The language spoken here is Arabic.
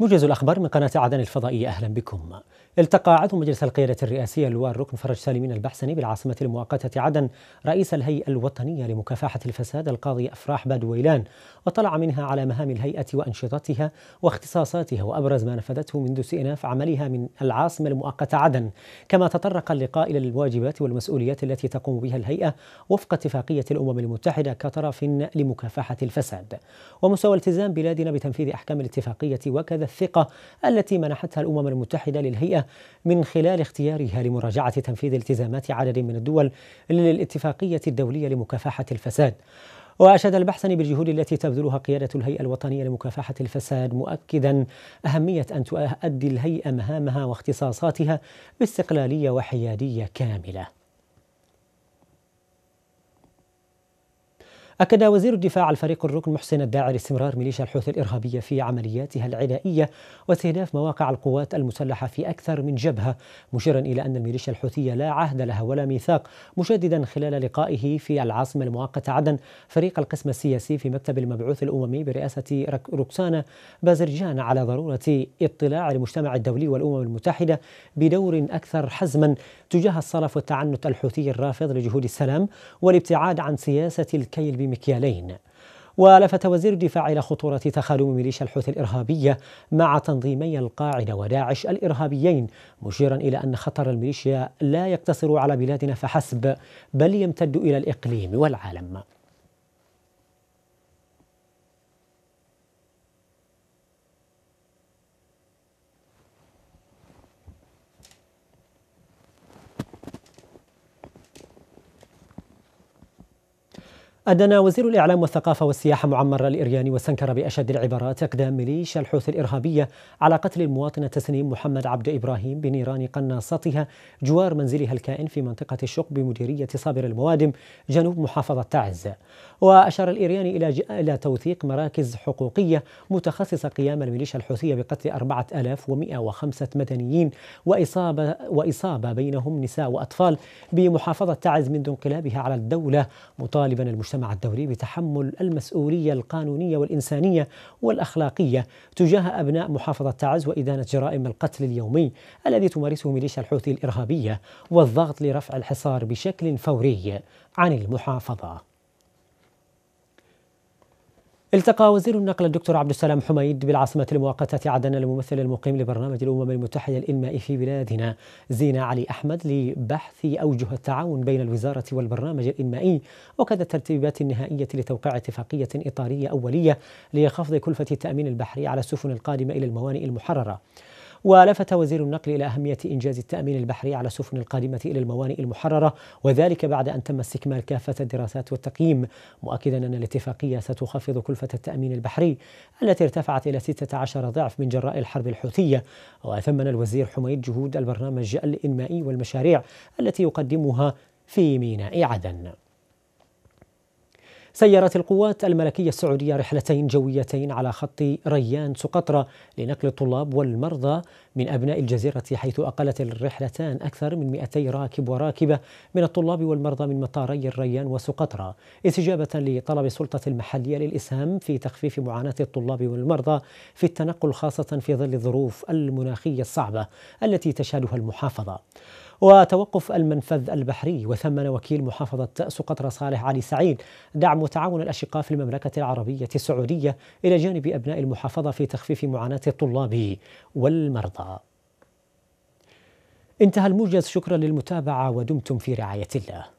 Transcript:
موجز الأخبار من قناة عدن الفضائية أهلا بكم التقى عضو مجلس القيادة الرئاسية اللواء الركن فرج سالمين البحسني بالعاصمة المؤقتة عدن رئيس الهيئة الوطنية لمكافحة الفساد القاضي أفراح بدويلان وطلع منها على مهام الهيئة وأنشطتها واختصاصاتها وأبرز ما نفذته منذ استئناف عملها من العاصمة المؤقتة عدن كما تطرق اللقاء إلى الواجبات والمسؤوليات التي تقوم بها الهيئة وفق اتفاقية الأمم المتحدة كطرف لمكافحة الفساد ومستوى التزام بلادنا بتنفيذ أحكام الاتفاقية وكذا الثقة التي منحتها الأمم المتحدة للهيئة من خلال اختيارها لمراجعة تنفيذ التزامات عدد من الدول للاتفاقية الدولية لمكافحة الفساد. وأشاد البحثني بالجهود التي تبذلها قيادة الهيئة الوطنية لمكافحة الفساد مؤكدا أهمية أن تؤدي الهيئة مهامها واختصاصاتها باستقلالية وحيادية كاملة. أكد وزير الدفاع الفريق الركن محسن الداعر استمرار ميليشيا الحوثي الإرهابية في عملياتها العدائية واستهداف مواقع القوات المسلحة في أكثر من جبهة مشيرا إلى أن الميليشيا الحوثية لا عهد لها ولا ميثاق مشددا خلال لقائه في العاصمة المؤقتة عدن فريق القسم السياسي في مكتب المبعوث الأممي برئاسة روكسانا بازرجان على ضرورة اطلاع المجتمع الدولي والأمم المتحدة بدور أكثر حزما تجاه الصلف والتعنت الحوثي الرافض لجهود السلام والابتعاد عن سياسة الكيل بمكيالين ولفت وزير الدفاع إلى خطورة تخادم ميليشيا الحوثي الإرهابية مع تنظيمي القاعدة وداعش الإرهابيين مشيرا إلى أن خطر الميليشيا لا يقتصر على بلادنا فحسب بل يمتد إلى الإقليم والعالم أدنى وزير الإعلام والثقافة والسياحة معمر الإرياني وسنكر بأشد العبارات إقدام ميليشيا الحوثي الإرهابية على قتل المواطنة تسنيم محمد عبد إبراهيم بنيران قناصتها جوار منزلها الكائن في منطقة الشق بمديرية صابر الموادم جنوب محافظة تعز وأشار الإرياني إلى إلى توثيق مراكز حقوقية متخصصة قيام الميليشيا الحوثية بقتل 4105 مدنيين وإصابة وإصابة بينهم نساء وأطفال بمحافظة تعز منذ انقلابها على الدولة مطالبا المجتمع المجتمع الدولي بتحمل المسؤولية القانونية والإنسانية والأخلاقية تجاه أبناء محافظة تعز وإدانة جرائم القتل اليومي الذي تمارسه ميليشيا الحوثي الإرهابية والضغط لرفع الحصار بشكل فوري عن المحافظة التقى وزير النقل الدكتور عبد السلام حميد بالعاصمة المؤقتة عدن الممثل المقيم لبرنامج الأمم المتحدة الإنمائي في بلادنا زينة علي أحمد لبحث أوجه التعاون بين الوزارة والبرنامج الإنمائي وكذا الترتيبات النهائية لتوقيع اتفاقية إطارية أولية لخفض كلفة التأمين البحري على السفن القادمة إلى الموانئ المحررة ولفت وزير النقل إلى أهمية إنجاز التأمين البحري على السفن القادمة إلى الموانئ المحررة وذلك بعد أن تم استكمال كافة الدراسات والتقييم مؤكدا أن الاتفاقية ستخفض كلفة التأمين البحري التي ارتفعت إلى 16 ضعف من جراء الحرب الحوثية وثمن الوزير حميد جهود البرنامج الإنمائي والمشاريع التي يقدمها في ميناء عدن سيرت القوات الملكية السعودية رحلتين جويتين على خط ريان سقطرى لنقل الطلاب والمرضى من أبناء الجزيرة حيث أقلت الرحلتان أكثر من 200 راكب وراكبة من الطلاب والمرضى من مطاري الريان وسقطرى استجابة لطلب السلطة المحلية للإسهام في تخفيف معاناة الطلاب والمرضى في التنقل خاصة في ظل الظروف المناخية الصعبة التي تشهدها المحافظة وتوقف المنفذ البحري وثمن وكيل محافظة سقطرى صالح علي سعيد دعم وتعاون الأشقاء في المملكة العربية السعودية إلى جانب أبناء المحافظة في تخفيف معاناة الطلاب والمرضى انتهى الموجز شكرا للمتابعة ودمتم في رعاية الله